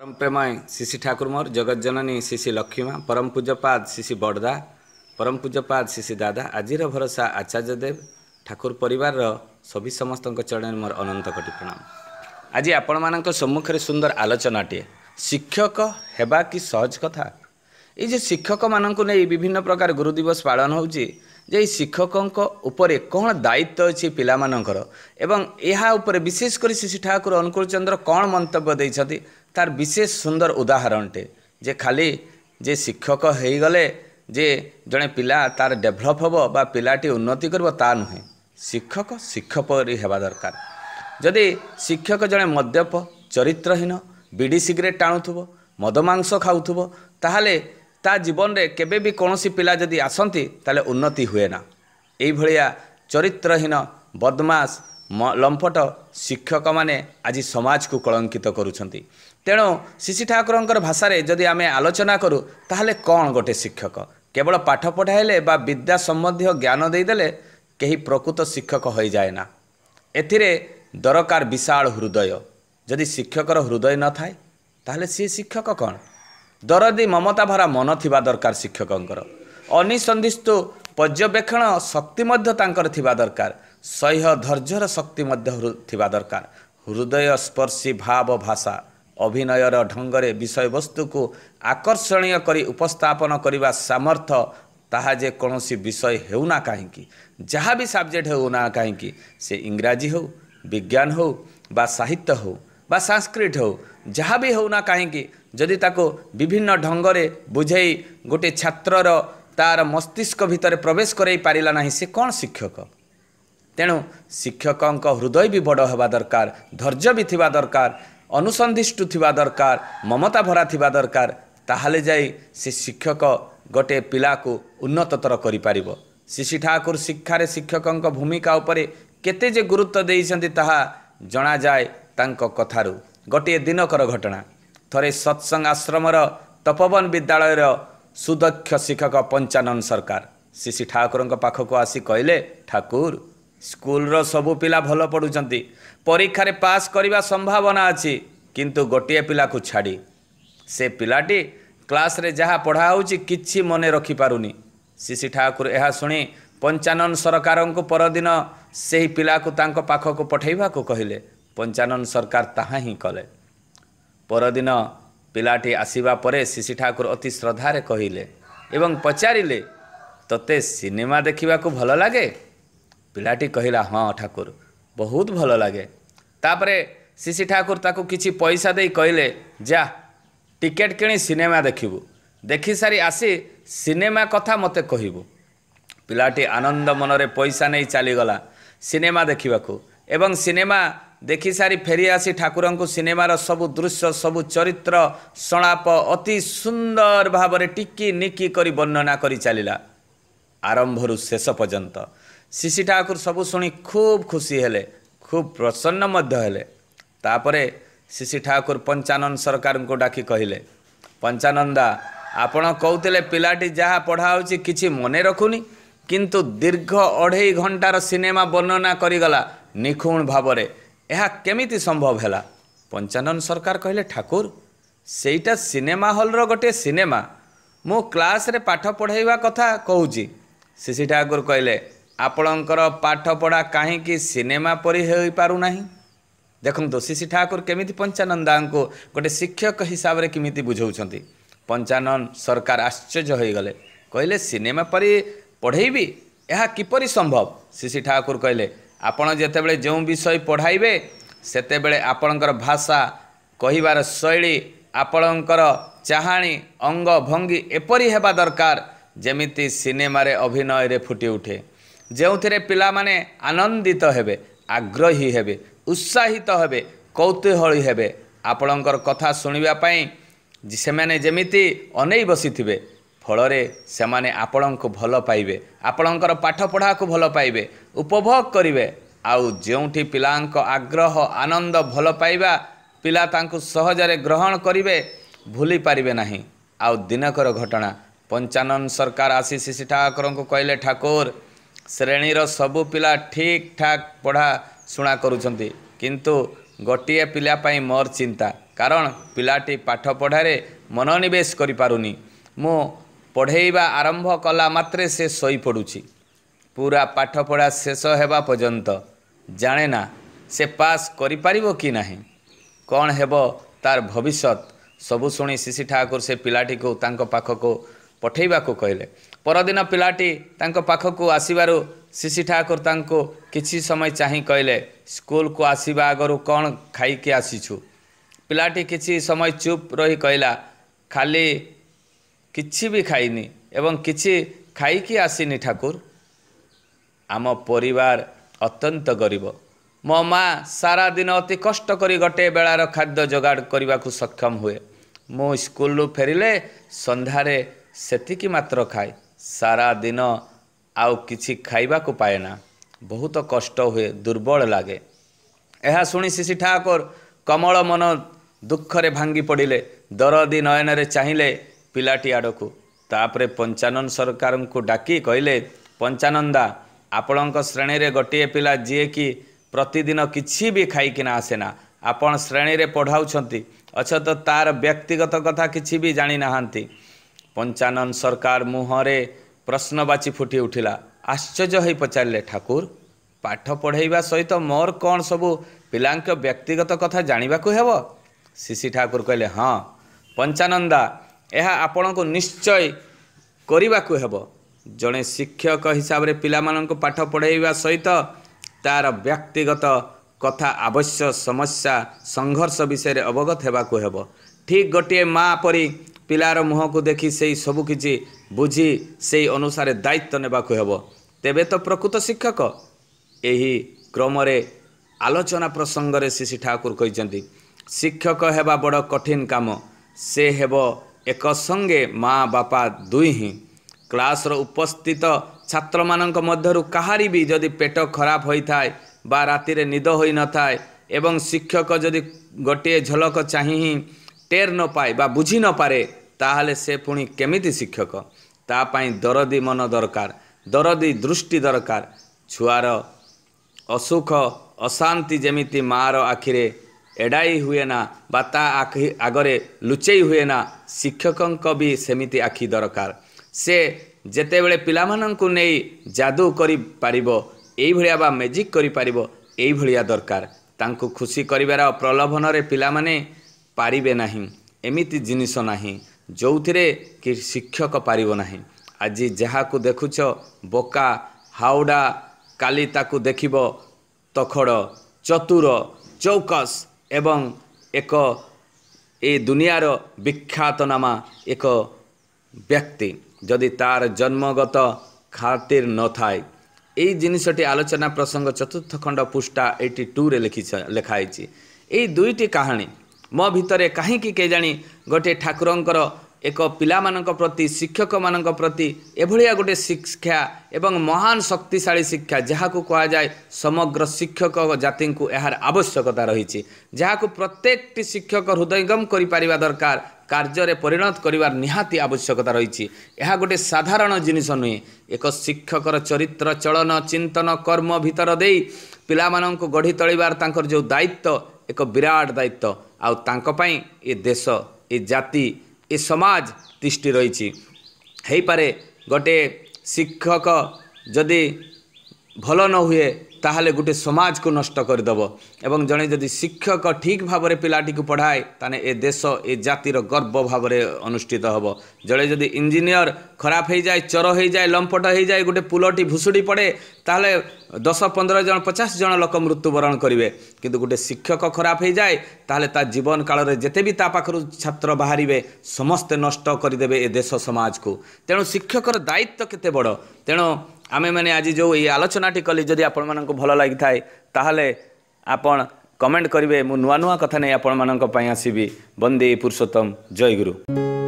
ପରମ ପ୍ରେମୟ ଶିଶି ଠାକୁର ମୋର ଜଗତ ଜନନୀ ଶିଶି ଲକ୍ଷ୍ମୀମା ପରମ ପୂଜ୍ୟପାଦ ଶିଶି ବଡ଼ଦା ପରମ ପୂଜ୍ୟପାଦ ଶିଶି ଦାଦା ଆଜିର ଭରସା ଆଚାର୍ଯ୍ୟ ଦେବ ଠାକୁର ପରିବାରର ସଭି ସମସ୍ତଙ୍କ ଚରଣରେ ମୋର ଅନନ୍ତ କୋଟି ପ୍ରଣାମ ଆଜି ଆପଣମାନଙ୍କ ସମ୍ମୁଖରେ ସୁନ୍ଦର ଆଲୋଚନାଟିଏ ଶିକ୍ଷକ ହେବା କି ସହଜ କଥା ଏଇ ଯେ ଶିକ୍ଷକମାନଙ୍କୁ ନେଇ ବିଭିନ୍ନ ପ୍ରକାର ଗୁରୁଦିବସ ପାଳନ ହେଉଛି ଯେ ଏଇ ଶିକ୍ଷକଙ୍କ ଉପରେ କ'ଣ ଦାୟିତ୍ୱ ଅଛି ପିଲାମାନଙ୍କର ଏବଂ ଏହା ଉପରେ ବିଶେଷ କରି ଶିଶି ଠାକୁର ଅନୁକୂଳ ଚନ୍ଦ୍ର କ'ଣ ମନ୍ତବ୍ୟ ଦେଇଛନ୍ତି তার বিশেষ সুন্দর উদাহরণটে যে খালি যে শিক্ষক ହୋଇଗଲେ ଯେ ଜଣେ ପିଲା ତାର ଡେଭଲପ୍ ହେବ ବା ପିଲାଟି ଉନ୍ନତି କରିବ ତା ନୁହେଁ ଶିକ୍ଷକ ଶିକ୍ଷକ ପରି ହେବା ଦରକାର ଯଦି ଶିକ୍ଷକ ଜଣେ ମଦ୍ୟପ ଚରିତ୍ରହୀନ ବିଡ଼ି ସିଗାରେଟ୍ ଟାଣୁଥିବ ମଦମାଂସ ଖାଉଥିବ ତାହେଲେ ତା ଜୀବନରେ କେବେ ବି କୌଣସି ପିଲା ଯଦି ଆସନ୍ତି ତାହେଲେ ଉନ୍ନତି ହୁଏ ନା ଏଇଭଳିଆ ଚରିତ୍ରହୀନ ବଦମାସ ଲମ୍ପଟ ଶିକ୍ଷକମାନେ ଆଜି ସମାଜକୁ କଳଙ୍କିତ କରୁଛନ୍ତି ତେଣୁ ଶିଶି ଠାକୁରଙ୍କର ଭାଷାରେ ଯଦି ଆମେ ଆଲୋଚନା କରୁ ତାହେଲେ କ'ଣ ଗୋଟେ ଶିକ୍ଷକ କେବଳ ପାଠ ପଢ଼ାଇଲେ ବା ବିଦ୍ୟା ସମ୍ବନ୍ଧୀୟ ଜ୍ଞାନ ଦେଇଦେଲେ କେହି ପ୍ରକୃତ ଶିକ୍ଷକ ହୋଇଯାଏ ନା ଏଥିରେ ଦରକାର ବିଶାଳ ହୃଦୟ ଯଦି ଶିକ୍ଷକର ହୃଦୟ ନଥାଏ ତାହେଲେ ସିଏ ଶିକ୍ଷକ କ'ଣ ଦରଦୀ ମମତା ଭରା ମନ ଥିବା ଦରକାର ଶିକ୍ଷକଙ୍କର ଅନିସନ୍ଧିସ୍ତୁ ପର୍ଯ୍ୟବେକ୍ଷଣ ଶକ୍ତି ମଧ୍ୟ ତାଙ୍କର ଥିବା ଦରକାର ସହ୍ୟ ଧୈର୍ଯ୍ୟର ଶକ୍ତି ମଧ୍ୟ ଥିବା ଦରକାର ହୃଦୟ ସ୍ପର୍ଶୀ ଭାବ ଭାଷା ଅଭିନୟର ଢଙ୍ଗରେ ବିଷୟବସ୍ତୁକୁ ଆକର୍ଷଣୀୟ କରି ଉପସ୍ଥାପନ କରିବା ସାମର୍ଥ୍ୟ ତାହା ଯେ କୌଣସି ବିଷୟ ହେଉନା କାହିଁକି ଯାହା ବି ସାବଜେକ୍ଟ ହେଉନା କାହିଁକି ସେ ଇଂରାଜୀ ହେଉ ବିଜ୍ଞାନ ହେଉ ବା ସାହିତ୍ୟ ହେଉ ବା ସାଂସ୍କ୍ରିଟ୍ ହେଉ ଯାହା ବି ହେଉନା କାହିଁକି ଯଦି ତାକୁ ବିଭିନ୍ନ ଢଙ୍ଗରେ ବୁଝେଇ ଗୋଟିଏ ଛାତ୍ରର ତା'ର ମସ୍ତିଷ୍କ ଭିତରେ ପ୍ରବେଶ କରାଇ ପାରିଲା ନାହିଁ ସେ କ'ଣ ଶିକ୍ଷକ ତେଣୁ ଶିକ୍ଷକଙ୍କ ହୃଦୟ ବି ବଡ଼ ହେବା ଦରକାର ଧୈର୍ଯ୍ୟ ବି ଥିବା ଦରକାର ଅନୁସନ୍ଧିଷ୍ଟୁ ଥିବା ଦରକାର ମମତା ଭରା ଥିବା ଦରକାର ତାହେଲେ ଯାଇ ସେ ଶିକ୍ଷକ ଗୋଟିଏ ପିଲାକୁ ଉନ୍ନତତର କରିପାରିବ ଶିଶି ଠାକୁର ଶିକ୍ଷାରେ ଶିକ୍ଷକଙ୍କ ଭୂମିକା ଉପରେ କେତେ ଯେ ଗୁରୁତ୍ୱ ଦେଇଛନ୍ତି ତାହା ଜଣାଯାଏ ତାଙ୍କ କଥାରୁ ଗୋଟିଏ ଦିନକର ଘଟଣା ଥରେ ସତ୍ସଙ୍ଗ ଆଶ୍ରମର ତପବନ ବିଦ୍ୟାଳୟର ସୁଦକ୍ଷ ଶିକ୍ଷକ ପଞ୍ଚାନନ ସରକାର ଶିଶି ଠାକୁରଙ୍କ ପାଖକୁ ଆସି କହିଲେ ଠାକୁର ସ୍କୁଲର ସବୁ ପିଲା ଭଲ ପଢ଼ୁଛନ୍ତି ପରୀକ୍ଷାରେ ପାସ୍ କରିବା ସମ୍ଭାବନା ଅଛି କିନ୍ତୁ ଗୋଟିଏ ପିଲାକୁ ଛାଡ଼ି ସେ ପିଲାଟି କ୍ଲାସ୍ରେ ଯାହା ପଢ଼ା ହେଉଛି କିଛି ମନେ ରଖିପାରୁନି ଶିଶି ଠାକୁର ଏହା ଶୁଣି ପଞ୍ଚାନନ ସରକାରଙ୍କୁ ପରଦିନ ସେହି ପିଲାକୁ ତାଙ୍କ ପାଖକୁ ପଠାଇବାକୁ କହିଲେ ପଞ୍ଚାନନ ସରକାର ତାହା ହିଁ କଲେ ପରଦିନ ପିଲାଟି ଆସିବା ପରେ ଶିଶି ଠାକୁର ଅତି ଶ୍ରଦ୍ଧାରେ କହିଲେ ଏବଂ ପଚାରିଲେ ତତେ ସିନେମା ଦେଖିବାକୁ ଭଲ ଲାଗେ ପିଲାଟି କହିଲା ହଁ ଠାକୁର ବହୁତ ଭଲ ଲାଗେ ତାପରେ ଶିଶି ଠାକୁର ତାକୁ କିଛି ପଇସା ଦେଇ କହିଲେ ଯା ଟିକେଟ୍ କିଣି ସିନେମା ଦେଖିବୁ ଦେଖିସାରି ଆସି ସିନେମା କଥା ମୋତେ କହିବୁ ପିଲାଟି ଆନନ୍ଦ ମନରେ ପଇସା ନେଇ ଚାଲିଗଲା ସିନେମା ଦେଖିବାକୁ ଏବଂ ସିନେମା ଦେଖିସାରି ଫେରି ଆସି ଠାକୁରଙ୍କୁ ସିନେମାର ସବୁ ଦୃଶ୍ୟ ସବୁ ଚରିତ୍ର ସଣାପ ଅତି ସୁନ୍ଦର ଭାବରେ ଟିକି ନିକି କରି ବର୍ଣ୍ଣନା କରି ଚାଲିଲା ଆରମ୍ଭରୁ ଶେଷ ପର୍ଯ୍ୟନ୍ତ ଶିଶି ଠାକୁର ସବୁ ଶୁଣି ଖୁବ୍ ଖୁସି ହେଲେ ଖୁବ୍ ପ୍ରସନ୍ନ ମଧ୍ୟ ହେଲେ ତାପରେ ଶିଶି ଠାକୁର ପଞ୍ଚାନନ୍ଦ ସରକାରଙ୍କୁ ଡାକି କହିଲେ ପଞ୍ଚାନନ୍ଦା ଆପଣ କହୁଥିଲେ ପିଲାଟି ଯାହା ପଢ଼ା ହେଉଛି କିଛି ମନେ ରଖୁନି କିନ୍ତୁ ଦୀର୍ଘ ଅଢ଼େଇ ଘଣ୍ଟାର ସିନେମା ବର୍ଣ୍ଣନା କରିଗଲା ନିଖୁଣ ଭାବରେ ଏହା କେମିତି ସମ୍ଭବ ହେଲା ପଞ୍ଚାନନ୍ଦ ସରକାର କହିଲେ ଠାକୁର ସେଇଟା ସିନେମା ହଲ୍ର ଗୋଟିଏ ସିନେମା ମୁଁ କ୍ଲାସ୍ରେ ପାଠ ପଢ଼େଇବା କଥା କହୁଛି ଶିଶି ଠାକୁର କହିଲେ ଆପଣଙ୍କର ପାଠପଢ଼ା କାହିଁକି ସିନେମା ପରି ହୋଇପାରୁନାହିଁ ଦେଖନ୍ତୁ ଶିଶି ଠାକୁର କେମିତି ପଞ୍ଚାନନ୍ଦାଙ୍କୁ ଗୋଟେ ଶିକ୍ଷକ ହିସାବରେ କେମିତି ବୁଝାଉଛନ୍ତି ପଞ୍ଚାନନ୍ଦ ସରକାର ଆଶ୍ଚର୍ଯ୍ୟ ହୋଇଗଲେ କହିଲେ ସିନେମା ପରି ପଢ଼େଇବି ଏହା କିପରି ସମ୍ଭବ ଶିଶି ଠାକୁର କହିଲେ ଆପଣ ଯେତେବେଳେ ଯେଉଁ ବିଷୟ ପଢ଼ାଇବେ ସେତେବେଳେ ଆପଣଙ୍କର ଭାଷା କହିବାର ଶୈଳୀ ଆପଣଙ୍କର ଚାହାଣୀ ଅଙ୍ଗ ଭଙ୍ଗୀ ଏପରି ହେବା ଦରକାର ଯେମିତି ସିନେମାରେ ଅଭିନୟରେ ଫୁଟି ଉଠେ ଯେଉଁଥିରେ ପିଲାମାନେ ଆନନ୍ଦିତ ହେବେ ଆଗ୍ରହୀ ହେବେ ଉତ୍ସାହିତ ହେବେ କୌତୁହଳୀ ହେବେ ଆପଣଙ୍କର କଥା ଶୁଣିବା ପାଇଁ ସେମାନେ ଯେମିତି ଅନେଇ ବସିଥିବେ ଫଳରେ ସେମାନେ ଆପଣଙ୍କୁ ଭଲ ପାଇବେ ଆପଣଙ୍କର ପାଠପଢ଼ାକୁ ଭଲ ପାଇବେ ଉପଭୋଗ କରିବେ ଆଉ ଯେଉଁଠି ପିଲାଙ୍କ ଆଗ୍ରହ ଆନନ୍ଦ ଭଲ ପାଇବା ପିଲା ତାଙ୍କୁ ସହଜରେ ଗ୍ରହଣ କରିବେ ଭୁଲି ପାରିବେ ନାହିଁ ଆଉ ଦିନକର ଘଟଣା ପଞ୍ଚାନନ ସରକାର ଆସି ଶିଶି ଠାକୁରଙ୍କୁ କହିଲେ ଠାକୁର ଶ୍ରେଣୀର ସବୁ ପିଲା ଠିକ୍ ଠାକ୍ ପଢ଼ାଶୁଣା କରୁଛନ୍ତି କିନ୍ତୁ ଗୋଟିଏ ପିଲା ପାଇଁ ମୋର ଚିନ୍ତା କାରଣ ପିଲାଟି ପାଠ ପଢ଼ାରେ ମନୋନିବେଶ କରିପାରୁନି ମୁଁ ପଢ଼େଇବା ଆରମ୍ଭ କଲା ମାତ୍ରେ ସେ ଶୋଇପଡ଼ୁଛି ପୁରା ପାଠପଢ଼ା ଶେଷ ହେବା ପର୍ଯ୍ୟନ୍ତ ଜାଣେ ନା ସେ ପାସ୍ କରିପାରିବ କି ନାହିଁ କ'ଣ ହେବ ତାର ଭବିଷ୍ୟତ ସବୁ ଶୁଣି ଶିଶି ଠାକୁର ସେ ପିଲାଟିକୁ ତାଙ୍କ ପାଖକୁ ପଠାଇବାକୁ କହିଲେ ପରଦିନ ପିଲାଟି ତାଙ୍କ ପାଖକୁ ଆସିବାରୁ ଶିଶି ଠାକୁର ତାଙ୍କୁ କିଛି ସମୟ ଚାହିଁ କହିଲେ ସ୍କୁଲକୁ ଆସିବା ଆଗରୁ କ'ଣ ଖାଇକି ଆସିଛୁ ପିଲାଟି କିଛି ସମୟ ଚୁପ୍ ରହି କହିଲା ଖାଲି କିଛି ବି ଖାଇନି ଏବଂ କିଛି ଖାଇକି ଆସିନି ଠାକୁର ଆମ ପରିବାର ଅତ୍ୟନ୍ତ ଗରିବ ମୋ ମାଆ ସାରା ଦିନ ଅତି କଷ୍ଟ କରି ଗୋଟିଏ ବେଳାର ଖାଦ୍ୟ ଯୋଗାଡ଼ କରିବାକୁ ସକ୍ଷମ ହୁଏ ମୁଁ ସ୍କୁଲରୁ ଫେରିଲେ ସନ୍ଧ୍ୟାରେ ସେତିକି ମାତ୍ର ଖାଏ ସାରା ଦିନ ଆଉ କିଛି ଖାଇବାକୁ ପାଏ ନା ବହୁତ କଷ୍ଟ ହୁଏ ଦୁର୍ବଳ ଲାଗେ ଏହା ଶୁଣି ଶିଶି ଠାକୁର କମଳ ମନ ଦୁଃଖରେ ଭାଙ୍ଗି ପଡ଼ିଲେ ଦରଦି ନୟନରେ ଚାହିଁଲେ ପିଲାଟି ଆଡ଼କୁ ତାପରେ ପଞ୍ଚାନନ୍ଦ ସରକାରଙ୍କୁ ଡାକି କହିଲେ ପଞ୍ଚାନନ୍ଦା ଆପଣଙ୍କ ଶ୍ରେଣୀରେ ଗୋଟିଏ ପିଲା ଯିଏକି ପ୍ରତିଦିନ କିଛି ବି ଖାଇକିନା ଆସେନା ଆପଣ ଶ୍ରେଣୀରେ ପଢ଼ାଉଛନ୍ତି ଅଛ ତାର ବ୍ୟକ୍ତିଗତ କଥା କିଛି ବି ଜାଣିନାହାନ୍ତି ପଞ୍ଚାନନ ସରକାର ମୁହଁରେ ପ୍ରଶ୍ନବାଚୀ ଫୁଟି ଉଠିଲା ଆଶ୍ଚର୍ଯ୍ୟ ହୋଇ ପଚାରିଲେ ଠାକୁର ପାଠ ପଢ଼ାଇବା ସହିତ ମୋର କ'ଣ ସବୁ ପିଲାଙ୍କ ବ୍ୟକ୍ତିଗତ କଥା ଜାଣିବାକୁ ହେବ ଶିଶି ଠାକୁର କହିଲେ ହଁ ପଞ୍ଚାନନ୍ଦା ଏହା ଆପଣଙ୍କୁ ନିଶ୍ଚୟ କରିବାକୁ ହେବ ଜଣେ ଶିକ୍ଷକ ହିସାବରେ ପିଲାମାନଙ୍କୁ ପାଠ ପଢ଼ାଇବା ସହିତ ତା'ର ବ୍ୟକ୍ତିଗତ କଥା ଆବଶ୍ୟକ ସମସ୍ୟା ସଂଘର୍ଷ ବିଷୟରେ ଅବଗତ ହେବାକୁ ହେବ ଠିକ୍ ଗୋଟିଏ ମା' ପରି ପିଲାର ମୁହଁକୁ ଦେଖି ସେଇ ସବୁକିଛି ବୁଝି ସେଇ ଅନୁସାରେ ଦାୟିତ୍ୱ ନେବାକୁ ହେବ ତେବେ ତ ପ୍ରକୃତ ଶିକ୍ଷକ ଏହି କ୍ରମରେ ଆଲୋଚନା ପ୍ରସଙ୍ଗରେ ଶିଶି ଠାକୁର କହିଛନ୍ତି ଶିକ୍ଷକ ହେବା ବଡ଼ କଠିନ କାମ ସେ ହେବ ଏକ ସଙ୍ଗେ ମା ବାପା ଦୁଇ ହିଁ କ୍ଲାସ୍ର ଉପସ୍ଥିତ ଛାତ୍ରମାନଙ୍କ ମଧ୍ୟରୁ କାହାରି ବି ଯଦି ପେଟ ଖରାପ ହୋଇଥାଏ ବା ରାତିରେ ନିଦ ହୋଇନଥାଏ ଏବଂ ଶିକ୍ଷକ ଯଦି ଗୋଟିଏ ଝଲକ ଚାହିଁ ହିଁ ଟେର୍ ନ ପାଏ ବା ବୁଝି ନପାରେ ତାହେଲେ ସେ ପୁଣି କେମିତି ଶିକ୍ଷକ ତା ପାଇଁ ଦରଦି ମନ ଦରକାର ଦରଦି ଦୃଷ୍ଟି ଦରକାର ଛୁଆର ଅସୁଖ ଅଶାନ୍ତି ଯେମିତି ମାଆର ଆଖିରେ ଏଡ଼ାଇ ହୁଏ ନା ବା ତା ଆଖି ଆଗରେ ଲୁଚେଇ ହୁଏ ନା ଶିକ୍ଷକଙ୍କ ବି ସେମିତି ଆଖି ଦରକାର ସେ ଯେତେବେଳେ ପିଲାମାନଙ୍କୁ ନେଇ ଯାଦୁ କରିପାରିବ ଏଇଭଳିଆ ବା ମ୍ୟାଜିକ୍ କରିପାରିବ ଏଇଭଳିଆ ଦରକାର ତାଙ୍କୁ ଖୁସି କରିବାର ପ୍ରଲୋଭନରେ ପିଲାମାନେ ପାରିବେ ନାହିଁ ଏମିତି ଜିନିଷ ନାହିଁ ଯେଉଁଥିରେ କି ଶିକ୍ଷକ ପାରିବ ନାହିଁ ଆଜି ଯାହାକୁ ଦେଖୁଛ ବୋକା ହାଉଡ଼ା କାଲି ତାକୁ ଦେଖିବ ତଖଡ଼ ଚତୁର ଚୌକସ୍ ଏବଂ ଏକ ଏ ଦୁନିଆର ବିଖ୍ୟାତନାମା ଏକ ବ୍ୟକ୍ତି ଯଦି ତାର ଜନ୍ମଗତ ଖାତିର ନଥାଏ এই ଜିନିଷଟି ଆଲୋଚନା ପ୍ରସଙ୍ଗ ଚତୁର୍ଥ ଖଣ୍ଡ ପୃଷ୍ଠା ଏଇଟି ଟୁରେ লিখিছে ଲେଖା ହେଇଛି এই ଦୁଇଟି କାହାଣୀ ମୋ ଭିତରେ କାହିଁକି କେଜାଣି ଗୋଟିଏ ଠାକୁରଙ୍କର ଏକ ପିଲାମାନଙ୍କ ପ୍ରତି ଶିକ୍ଷକମାନଙ୍କ ପ୍ରତି ଏଭଳିଆ ଗୋଟିଏ ଶିକ୍ଷା ଏବଂ ମହାନ ଶକ୍ତିଶାଳୀ ଶିକ୍ଷା ଯାହାକୁ କୁହାଯାଏ ସମଗ୍ର ଶିକ୍ଷକ ଜାତିଙ୍କୁ ଏହାର ଆବଶ୍ୟକତା ରହିଛି ଯାହାକୁ ପ୍ରତ୍ୟେକଟି ଶିକ୍ଷକ ହୃଦୟଙ୍ଗମ କରିପାରିବା ଦରକାର କାର୍ଯ୍ୟରେ ପରିଣତ କରିବାର ନିହାତି ଆବଶ୍ୟକତା ରହିଛି ଏହା ଗୋଟିଏ ସାଧାରଣ ଜିନିଷ ନୁହେଁ ଏକ ଶିକ୍ଷକର ଚରିତ୍ର ଚଳନ ଚିନ୍ତନ କର୍ମ ଭିତର ଦେଇ ପିଲାମାନଙ୍କୁ ଗଢ଼ି ତୋଳିବାର ତାଙ୍କର ଯେଉଁ ଦାୟିତ୍ୱ ଏକ ବିରାଟ ଦାୟିତ୍ୱ ଆଉ ତାଙ୍କ ପାଇଁ ଏ ଦେଶ ଏ ଜାତି ଏ ସମାଜ ତିଷ୍ଠି ରହିଛି ହେଇପାରେ ଗୋଟିଏ ଶିକ୍ଷକ ଯଦି ଭଲ ନ ହୁଏ ତାହେଲେ ଗୋଟେ ସମାଜକୁ ନଷ୍ଟ କରିଦେବ ଏବଂ ଜଣେ ଯଦି ଶିକ୍ଷକ ଠିକ୍ ଭାବରେ ପିଲାଟିକୁ ପଢ଼ାଏ ତାହେଲେ ଏ ଦେଶ ଏ ଜାତିର ଗର୍ବ ଭାବରେ ଅନୁଷ୍ଠିତ ହେବ ଜଣେ ଯଦି ଇଞ୍ଜିନିୟର ଖରାପ ହେଇଯାଏ ଚୋର ହେଇଯାଏ ଲମ୍ପଟ ହେଇଯାଏ ଗୋଟେ ପୁଲଟି ଭୁଷୁଡ଼ି ପଡ଼େ ତାହେଲେ ଦଶ ପନ୍ଦର ଜଣ ପଚାଶ ଜଣ ଲୋକ ମୃତ୍ୟୁବରଣ କରିବେ କିନ୍ତୁ ଗୋଟେ ଶିକ୍ଷକ ଖରାପ ହେଇଯାଏ ତାହେଲେ ତା ଜୀବନ କାଳରେ ଯେତେ ବି ତା ପାଖରୁ ଛାତ୍ର ବାହାରିବେ ସମସ୍ତେ ନଷ୍ଟ କରିଦେବେ ଏ ଦେଶ ସମାଜକୁ ତେଣୁ ଶିକ୍ଷକର ଦାୟିତ୍ୱ କେତେ ବଡ଼ ତେଣୁ ଆମେମାନେ ଆଜି ଯେଉଁ ଏଇ ଆଲୋଚନାଟି କଲି ଯଦି ଆପଣମାନଙ୍କୁ ଭଲ ଲାଗିଥାଏ ତାହେଲେ ଆପଣ କମେଣ୍ଟ କରିବେ ମୁଁ ନୂଆ ନୂଆ କଥା ନେଇ ଆପଣମାନଙ୍କ ପାଇଁ ଆସିବି ବନ୍ଦେ ପୁରୁଷୋତ୍ତମ ଜୟଗୁରୁ